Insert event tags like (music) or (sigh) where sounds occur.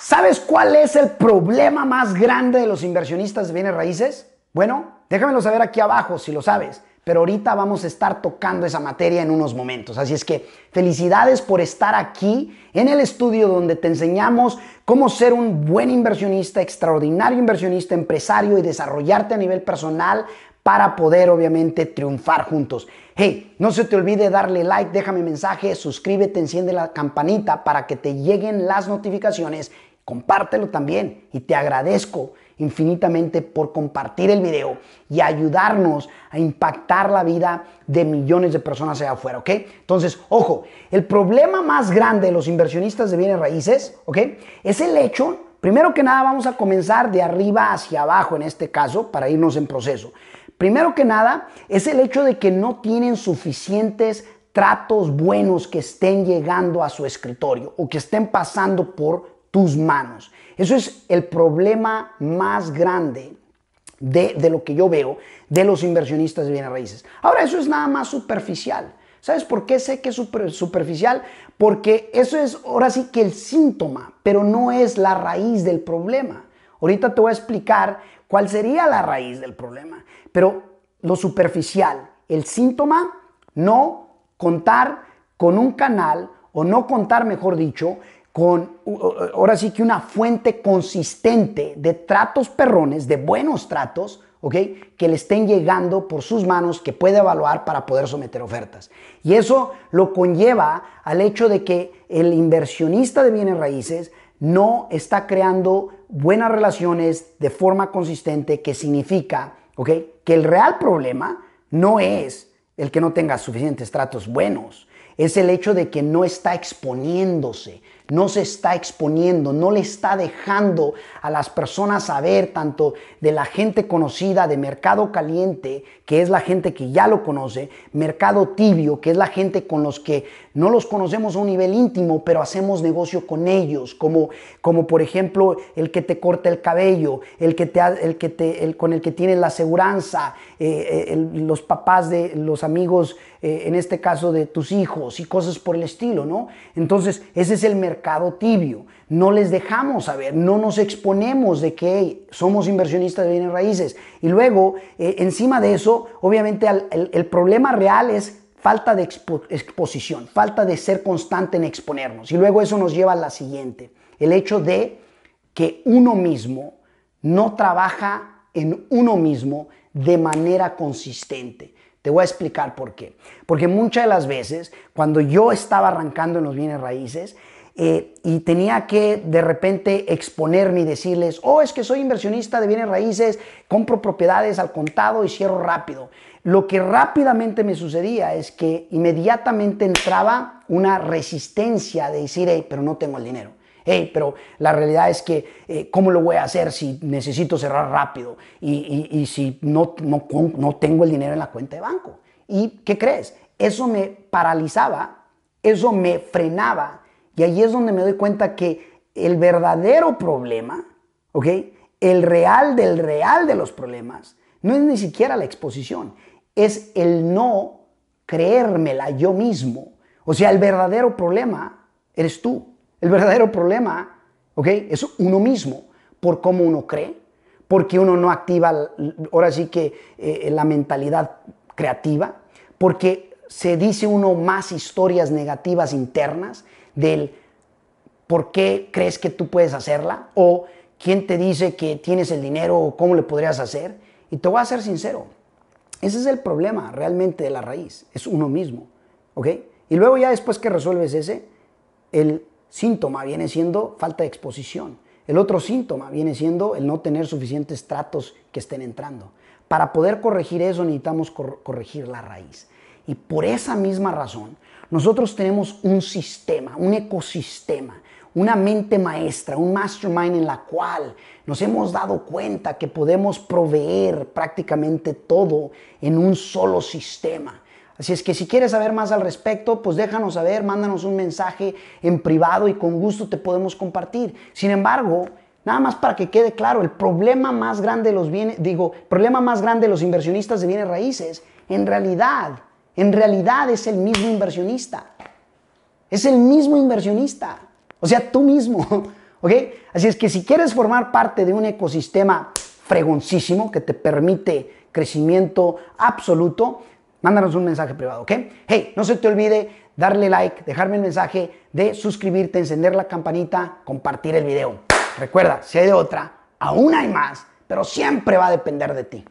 ¿Sabes cuál es el problema más grande de los inversionistas de bienes raíces? Bueno, déjamelo saber aquí abajo si lo sabes, pero ahorita vamos a estar tocando esa materia en unos momentos. Así es que felicidades por estar aquí en el estudio donde te enseñamos cómo ser un buen inversionista, extraordinario inversionista, empresario y desarrollarte a nivel personal para poder obviamente triunfar juntos. Hey, no se te olvide darle like, déjame mensaje, suscríbete, enciende la campanita para que te lleguen las notificaciones compártelo también y te agradezco infinitamente por compartir el video y ayudarnos a impactar la vida de millones de personas allá afuera, ¿ok? Entonces, ojo, el problema más grande de los inversionistas de bienes raíces, ¿ok? Es el hecho, primero que nada vamos a comenzar de arriba hacia abajo en este caso para irnos en proceso. Primero que nada es el hecho de que no tienen suficientes tratos buenos que estén llegando a su escritorio o que estén pasando por manos. Eso es el problema más grande de, lo que yo veo de los inversionistas de bienes raíces. Ahora, eso es nada más superficial. ¿Sabes por qué sé que es superficial? Porque eso es ahora sí que el síntoma, pero no es la raíz del problema. Ahorita te voy a explicar cuál sería la raíz del problema. Pero lo superficial, el síntoma, no contar con un canal o no contar, mejor dicho, con ahora sí que una fuente consistente de tratos perrones, de buenos tratos, ¿ok? Que le estén llegando por sus manos, que puede evaluar para poder someter ofertas. Y eso lo conlleva al hecho de que el inversionista de bienes raíces no está creando buenas relaciones de forma consistente, que significa, Que el real problema no es el que no tenga suficientes tratos buenos, es el hecho de que no está exponiéndose, no se está exponiendo, no le está dejando a las personas saber tanto de la gente conocida de mercado caliente, que es la gente que ya lo conoce, mercado tibio, que es la gente con los que no los conocemos a un nivel íntimo, pero hacemos negocio con ellos, como, como por ejemplo el que te corta el cabello, el, que te, el, que te, el con el que tienes la aseguranza, eh, eh, los papás de los amigos, eh, en este caso de tus hijos y cosas por el estilo, ¿no? Entonces, ese es el mercado tibio. No les dejamos saber, no nos exponemos de que somos inversionistas de bienes raíces. Y luego, eh, encima de eso, obviamente el, problema real es falta de exposición, falta de ser constante en exponernos. Y luego eso nos lleva a la siguiente, el hecho de que uno mismo no trabaja en uno mismo de manera consistente. Te voy a explicar por qué. Porque muchas de las veces, cuando yo estaba arrancando en los bienes raíces, eh, y tenía que de repente exponerme y decirles, oh, es que soy inversionista de bienes raíces, compro propiedades al contado y cierro rápido. Lo que rápidamente me sucedía es que inmediatamente entraba una resistencia de decir, hey, pero no tengo el dinero. Hey, pero la realidad es que, eh, ¿cómo lo voy a hacer si necesito cerrar rápido y, si no, no, no tengo el dinero en la cuenta de banco? ¿Y qué crees? Eso me paralizaba, eso me frenaba y ahí es donde me doy cuenta que el verdadero problema, ¿ok? El real del real de los problemas, no es ni siquiera la exposición, es el no creérmela yo mismo. O sea, el verdadero problema eres tú. El verdadero problema, ¿ok? Es uno mismo, por cómo uno cree, porque uno no activa, ahora sí que, eh, la mentalidad creativa, porque se dice uno más historias negativas internas, del por qué crees que tú puedes hacerla o quién te dice que tienes el dinero o cómo le podrías hacer. Y te voy a ser sincero, ese es el problema realmente de la raíz, es uno mismo. okay Y luego ya después que resuelves ese, el síntoma viene siendo falta de exposición. El otro síntoma viene siendo el no tener suficientes tratos que estén entrando. Para poder corregir eso necesitamos corregir la raíz. Y por esa misma razón, nosotros tenemos un sistema, un ecosistema, una mente maestra, un mastermind en la cual nos hemos dado cuenta que podemos proveer prácticamente todo en un solo sistema. Así es que si quieres saber más al respecto, pues déjanos saber, mándanos un mensaje en privado y con gusto te podemos compartir. Sin embargo, nada más para que quede claro, el problema más grande de los bienes, digo, problema más grande de los inversionistas de bienes raíces, en realidad en realidad es el mismo inversionista. Es el mismo inversionista. O sea, tú mismo. (laughs) ¿Ok? Así es que si quieres formar parte de un ecosistema fregoncísimo que te permite crecimiento absoluto, mándanos un mensaje privado, ¿ok? Hey, no se te olvide darle like, dejarme el mensaje de suscribirte, encender la campanita, compartir el video. Recuerda, si hay de otra, aún hay más, pero siempre va a depender de ti.